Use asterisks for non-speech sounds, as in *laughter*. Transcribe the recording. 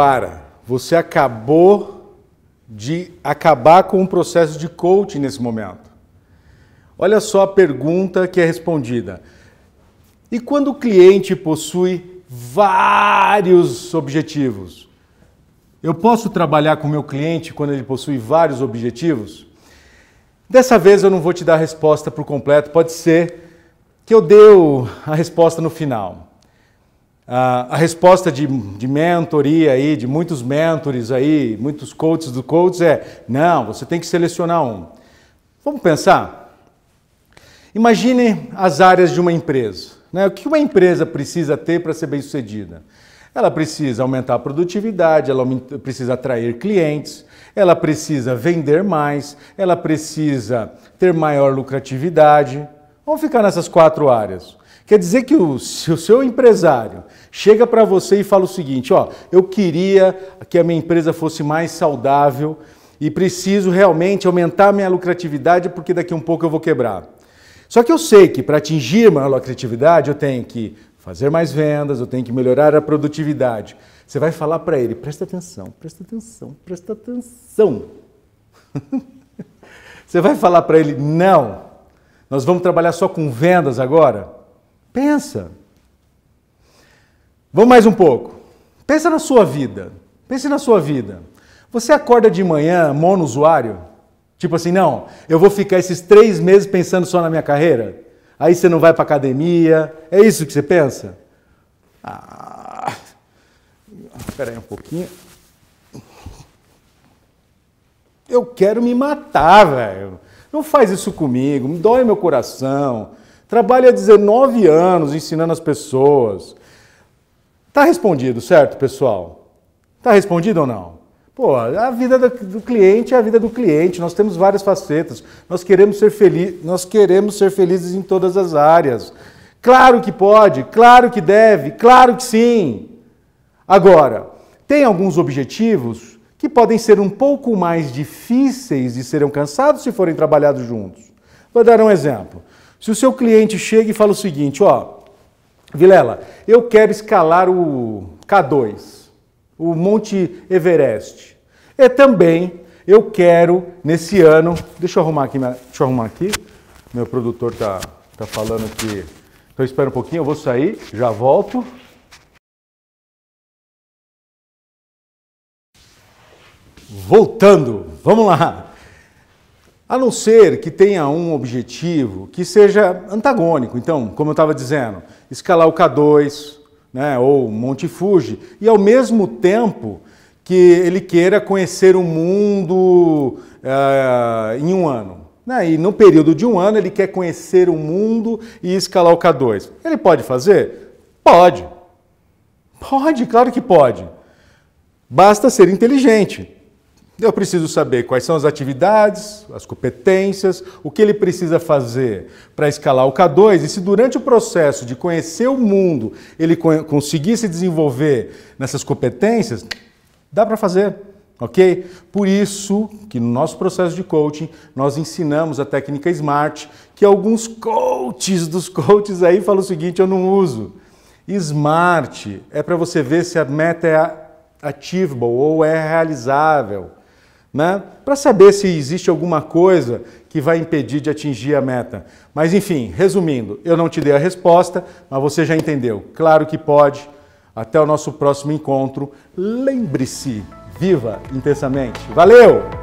para. Você acabou de acabar com o um processo de coaching nesse momento. Olha só a pergunta que é respondida. E quando o cliente possui vários objetivos? Eu posso trabalhar com o meu cliente quando ele possui vários objetivos? Dessa vez eu não vou te dar a resposta por completo, pode ser que eu dê a resposta no final. Ah, a resposta de, de mentoria aí, de muitos mentores aí, muitos coaches do coaches é: não, você tem que selecionar um. Vamos pensar? Imagine as áreas de uma empresa. Né? O que uma empresa precisa ter para ser bem sucedida? Ela precisa aumentar a produtividade, ela precisa atrair clientes, ela precisa vender mais, ela precisa ter maior lucratividade. Vamos ficar nessas quatro áreas. Quer dizer que o, se o seu empresário chega para você e fala o seguinte, ó, eu queria que a minha empresa fosse mais saudável e preciso realmente aumentar a minha lucratividade porque daqui um pouco eu vou quebrar. Só que eu sei que para atingir maior lucratividade eu tenho que fazer mais vendas, eu tenho que melhorar a produtividade. Você vai falar para ele: presta atenção, presta atenção, presta atenção. *laughs* Você vai falar para ele: não, nós vamos trabalhar só com vendas agora? Pensa. Vamos mais um pouco. Pensa na sua vida. Pense na sua vida. Você acorda de manhã monousuário? Tipo assim, não, eu vou ficar esses três meses pensando só na minha carreira? Aí você não vai para academia? É isso que você pensa? Ah, espera aí um pouquinho. Eu quero me matar, velho. Não faz isso comigo, me dói meu coração. Trabalha 19 anos ensinando as pessoas. Tá respondido, certo, pessoal? Tá respondido ou não? Pô, a vida do cliente é a vida do cliente. Nós temos várias facetas. Nós queremos ser felizes, nós queremos ser felizes em todas as áreas. Claro que pode, claro que deve, claro que sim. Agora, tem alguns objetivos que podem ser um pouco mais difíceis de serem alcançados se forem trabalhados juntos. Vou dar um exemplo. Se o seu cliente chega e fala o seguinte, ó, Vilela, eu quero escalar o K2, o Monte Everest. E também eu quero, nesse ano, deixa eu arrumar aqui, deixa eu arrumar aqui, meu produtor tá, tá falando que, então espera um pouquinho, eu vou sair, já volto. Voltando, vamos lá. A não ser que tenha um objetivo que seja antagônico. Então, como eu estava dizendo, escalar o K2 né, ou Monte Fuji, e ao mesmo tempo que ele queira conhecer o mundo eh, em um ano. Né? E no período de um ano ele quer conhecer o mundo e escalar o K2. Ele pode fazer? Pode. Pode, claro que pode. Basta ser inteligente. Eu preciso saber quais são as atividades, as competências, o que ele precisa fazer para escalar o K2 e se durante o processo de conhecer o mundo ele conseguir se desenvolver nessas competências, dá para fazer, ok? Por isso que no nosso processo de coaching nós ensinamos a técnica SMART, que alguns coaches dos coaches aí falam o seguinte: eu não uso. SMART é para você ver se a meta é achievable ou é realizável né? para saber se existe alguma coisa que vai impedir de atingir a meta. Mas enfim, resumindo, eu não te dei a resposta, mas você já entendeu. Claro que pode. Até o nosso próximo encontro. Lembre-se, viva intensamente. Valeu!